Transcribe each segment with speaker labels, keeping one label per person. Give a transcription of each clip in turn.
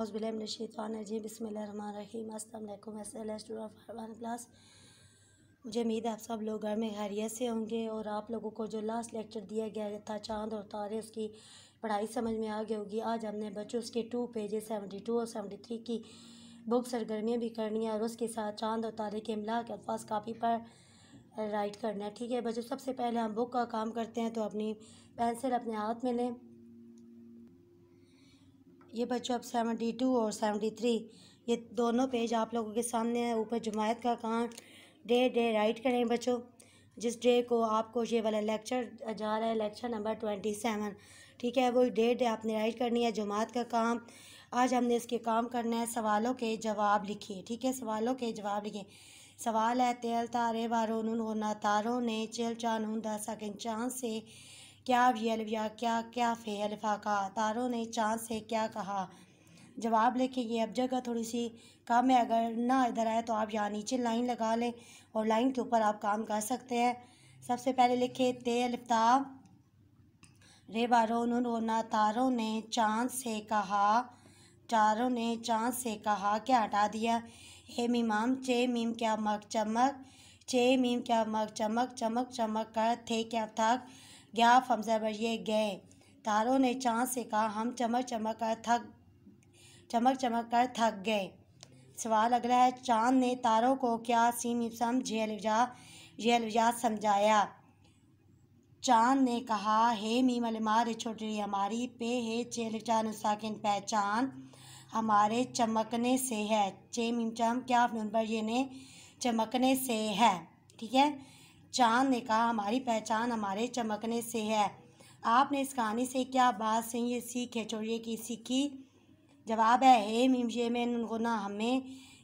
Speaker 1: अज़बिलशानजी बसमीम असल क्लास मुझे उम्मीद है आप सब लोग घर में खैरियत से होंगे और आप लोगों को जो लास्ट लेक्चर दिया गया था चांद और तारे उसकी पढ़ाई समझ में आ गई होगी आज हमने बच्चों उसके टू पेजे सेवेंटी टू और सेवेंटी थ्री की बुक सरगर्मियाँ भी करनी है और उसके साथ चांद और तारे के अमला के अल्फाज कापी पर राइट करना है ठीक है बच्चों सबसे पहले हम बुक का काम करते हैं तो अपनी पेंसिल अपने हाथ में लें ये बच्चों अब सेवेंटी टू और सेवेंटी थ्री ये दोनों पेज आप लोगों के सामने है ऊपर जुमायत का काम डे डे राइट करें बच्चों जिस डे को आपको ये वाला लेक्चर जा रहा है लेक्चर नंबर ट्वेंटी सेवन ठीक है वो डे आपने राइट करनी है जुमात का काम आज हमने इसके काम करना है सवालों के जवाब लिखिए ठीक है सवालों के जवाब लिखिए सवाल है तेल तारे बारून होना तारों ने चिल चा हूँ दस सकें चांद से क्या ये अलविया क्या क्या फ़े अलफ़ा का तारों ने चाँद से क्या कहा जवाब ये अब जगह थोड़ी सी काम है अगर ना इधर आए तो आप यहाँ नीचे लाइन लगा लें और लाइन के ऊपर आप काम कर सकते हैं सबसे पहले लिखे ते अलफ्ताब रे बारो रोना तारों ने चाँद से कहा चारों ने चाँद से कहा क्या हटा दिया हे मीमाम चे मीम क्या मक चमक चे मीम क्या मक चमक चमक चमक कर थे क्या थक गया फमजा बजिए गए तारों ने चाँद से कहा हम चमक चमक कर थक चमक चमक कर थक गए सवाल अगला है चाँद ने तारों को क्या सीम समझ यलजा समझाया चाँद ने कहा हे मी मलमार छोटी हमारी पे हे चेलचा नुसाकिन पहचान हमारे चमकने से है चे मीम चम क्या नंबर ये ने चमकने से है ठीक है चांद ने कहा हमारी पहचान हमारे चमकने से है आपने इस कहानी से क्या बात से ये सीख है छोड़िए कि सीखी जवाब है हे मीम ये में नून गुना हमें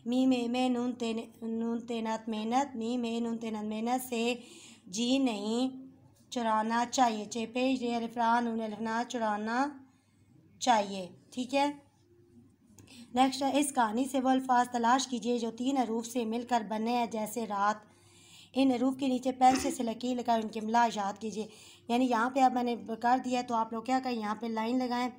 Speaker 1: मी मे में नून ते नून तेनत मेहनत मी मे नून तेनत मेहनत से जी नहीं चुराना चाहिए चेपे ये अलफरान उन अलफना चुराना चाहिए ठीक है नेक्स्ट है इस कहानी से वो अल्फाज तलाश कीजिए जो तीन अरूफ से मिलकर बने हैं जैसे रात इन हरूफ के नीचे पेंसिल से लकीर लगाए उनके मिला याद कीजिए यानी यहाँ पे अब मैंने कर दिया तो आप लोग क्या करें यहाँ पे लाइन लगाएं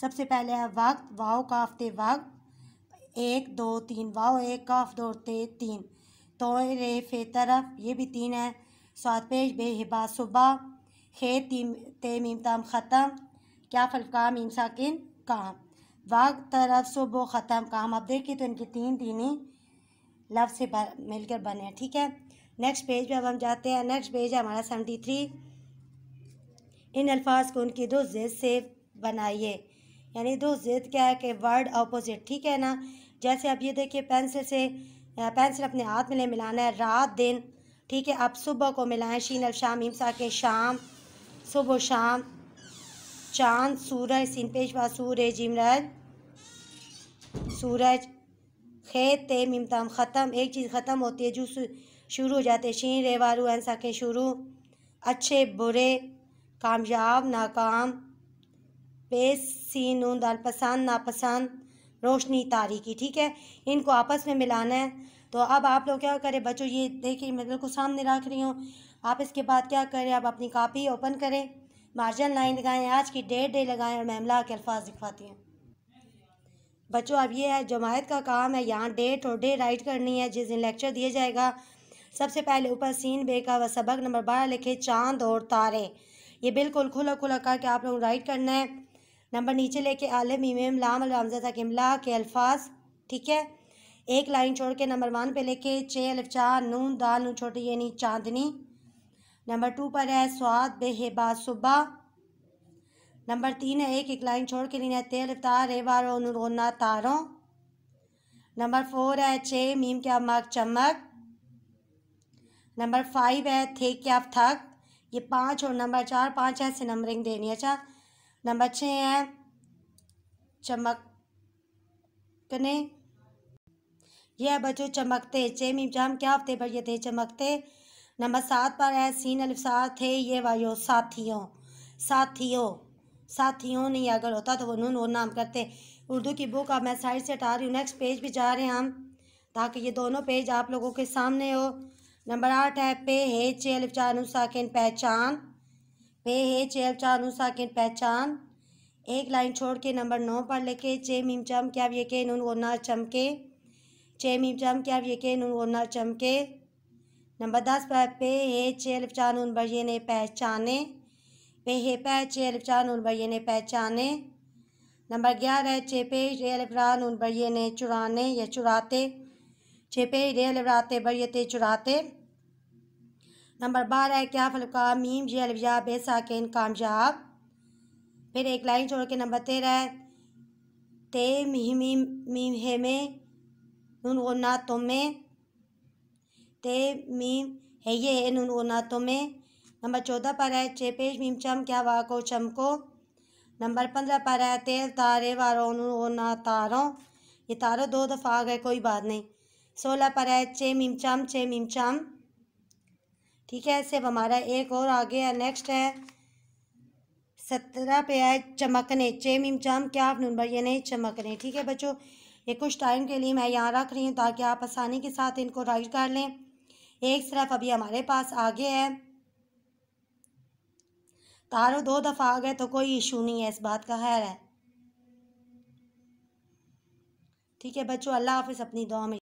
Speaker 1: सबसे पहले है वक्त वाओ काफ ते वक्त एक दो तीन वाओ एक काफ दो ते तीन तो रे फे तरफ ये भी तीन है स्वाद पेश हिबा सुबह खे तीम ते मीम तम ख़त्म क्या फलका मीम साकिन काम वाग तरफ सुबह ख़त्म काम आप देखिए तो इनके तीन तीन ही लफ्ज़ से मिलकर बने ठीक है नेक्स्ट पेज पे अब हम जाते हैं नेक्स्ट पेज है हमारा सेवेंटी थ्री इन अल्फाज को उनकी दो ज़ेद से बनाइए यानी दो ज़ेद क्या है कि वर्ड अपोजिट ठीक है ना जैसे अब ये देखिए पेंसिल से पेंसिल अपने हाथ में ले मिलाना है रात दिन ठीक है अब सुबह को मिलाएं शीन अल शाम हिमसा के शाम सुबह शाम चांद सूरज सिन पेशवा व सूरज इमराज सूरज खेत तेम इमताम ख़त्म एक चीज़ ख़त्म होती है जो शुरू हो जाते शीन रेवारू एन सके शुरू अच्छे बुरे कामयाब नाकाम पेश सी नून दाल पसंद नापसंद रोशनी तारीखी ठीक है इनको आपस में मिलाना है तो अब आप लोग क्या करें बच्चों ये देखिए मैं बिल्कुल सामने रख रही हूँ आप इसके बाद क्या करें आप अपनी कापी ओपन करें मार्जिन लाइन लगाएं आज की डेट डे लगाएं और मैमला के अल्फाज दिखवाती हैं बच्चों अब ये है जमायत का काम है यहाँ डेट और डे राइट करनी है जिस दिन लेक्चर दिया जाएगा सबसे पहले ऊपर सीन बे का व सबक नंबर बारह लिखे चांद और तारे ये बिल्कुल खुला खुला करके आप लोग राइट करना है नंबर नीचे लेके आलम इमेम लाम अलमजा तक इमला के अल्फाज ठीक है एक लाइन छोड़ के नंबर वन पे लेके चे अल्फ चार नून दाल नून छोटी यानी चांदनी नंबर टू पर है स्वाद बेहेबा सुबह नंबर तीन है एक एक लाइन छोड़ के लेना है तेल तार रेवार और नुरोना तारों नंबर फोर है चे मीम क्या मक चमक नंबर फाइव है थे क्या थक ये पाँच और नंबर चार पाँच है ऐसे नंबरिंग देनी है अच्छा? नंबर छः है चमकने यह बच्चों चमकते चेम इब्जाम क्या हफ्ते पर ये थे चमकते नंबर सात पर है सीन अलफसार थे ये वायो साथियों साथियों साथियों नहीं अगर होता तो वो नून और नाम करते उर्दू की बुक अब मैं साइड से हटा रही हूँ नेक्स्ट पेज भी जा रहे हैं हम ताकि ये दोनों पेज आप लोगों के सामने हो नंबर आठ है पे हे चेल चानुसा किन पहचान पे हे चेल चानुसा किन पहचान एक लाइन छोड़ के नंबर नौ पर लिखे चे मीम चम क्या ये के नून गोना चमके चे मीम चम क्या ये के वो ना चमके नंबर दस पर पे हे चेल चानून बरिए ने पहचाने पे हे पे चेल चानून बरिए ने पहचाने नंबर ग्यारह है पे चेल प्रान उन बरिए ने चुराने या चुराते छेपे रेल अवराते बरियते चुराते नंबर बारह क्या फलका मीम जे अलविया इन कामयाब फिर एक लाइन छोड़ के नंबर तेरह ते मिम मीम हे में नून गुना तुम तो में ते मीम है ये नून ओना तुम तो में नंबर चौदह पर है चेपेश मीम चम क्या वाको चमको नंबर पंद्रह पर है तेल तारे वारो नून ना तारों ये तारों दो दफ़ा आ गए कोई बात नहीं सोलह पर है छः मिमचम छः मिमचम ठीक है सिर्फ हमारा एक और आगे है नेक्स्ट है सत्रह पे है चमकने छः मिमचम क्या आप नंबर ये नहीं चमकने ठीक है बच्चों ये कुछ टाइम के लिए मैं यहाँ रख रही हूँ ताकि आप आसानी के साथ इनको राइट कर लें एक सिर्फ अभी हमारे पास आगे है तारो दो दफ़ा आ गए तो कोई इशू नहीं है इस बात का खैर है ठीक है बच्चों अल्लाह हाफिज़ अपनी दुआ में